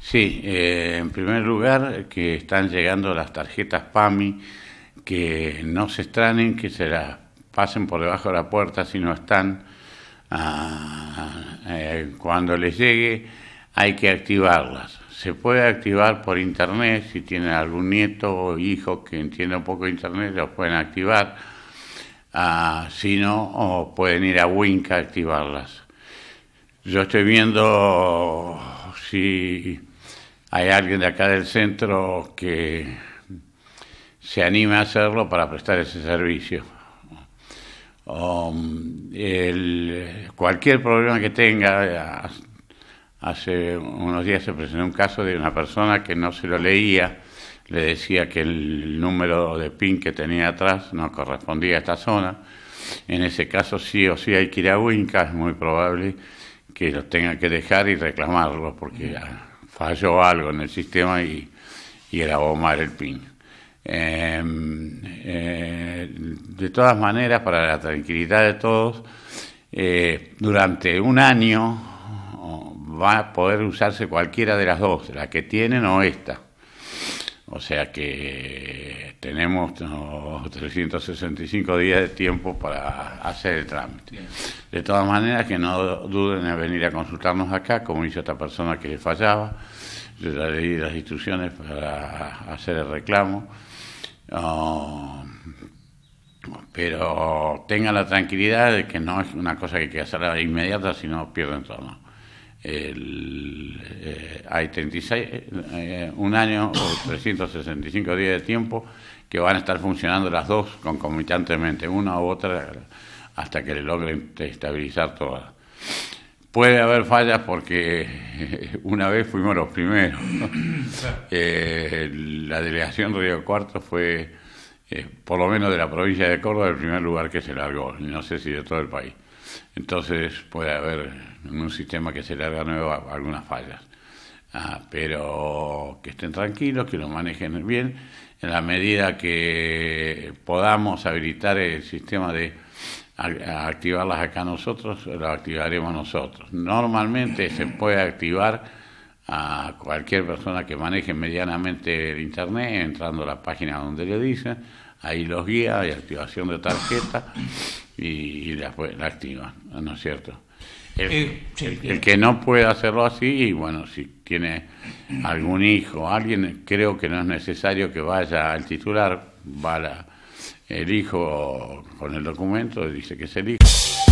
Sí, eh, en primer lugar que están llegando las tarjetas PAMI, que no se extrañen, que se las pasen por debajo de la puerta si no están. Ah, eh, cuando les llegue hay que activarlas. Se puede activar por internet, si tienen algún nieto o hijo que entienda un poco internet, los pueden activar. Ah, si no, pueden ir a Winca a activarlas. Yo estoy viendo si hay alguien de acá del centro que se anime a hacerlo para prestar ese servicio. Um, cualquier problema que tenga, hace unos días se presentó un caso de una persona que no se lo leía, le decía que el número de PIN que tenía atrás no correspondía a esta zona. En ese caso sí o sí hay que ir a Winca, es muy probable que lo tenga que dejar y reclamarlo, porque falló algo en el sistema y, era Omar el PIN. Em, eh, de todas maneras, para la tranquilidad de todos, eh, durante un año oh, va a poder usarse cualquiera de las dos, la que tienen o esta. O sea que tenemos 365 días de tiempo para hacer el trámite. De todas maneras, que no duden en venir a consultarnos acá, como hizo esta persona que le fallaba. Yo leí las instrucciones para hacer el reclamo. Um, pero tenga la tranquilidad de que no es una cosa que hay que hacer inmediata, sino pierden todo. El, hay 36, eh, un año o 365 días de tiempo que van a estar funcionando las dos concomitantemente, una u otra, hasta que le logren estabilizar todas. Puede haber fallas porque una vez fuimos los primeros. Eh, la delegación Río Cuarto fue, eh, por lo menos de la provincia de Córdoba, el primer lugar que se largó, no sé si de todo el país. Entonces puede haber en un sistema que se larga nuevo algunas fallas. Ah, pero que estén tranquilos, que lo manejen bien, en la medida que podamos habilitar el sistema de activarlas acá nosotros, lo activaremos nosotros. Normalmente se puede activar a cualquier persona que maneje medianamente el Internet, entrando a la página donde le dicen, ahí los guía, hay activación de tarjeta y, después la activan, ¿no es cierto? Eh, el, que no puede hacerlo así, y bueno, si tiene algún hijo, alguien, creo que no es necesario que vaya al titular, va el hijo con el documento, dice que es el hijo.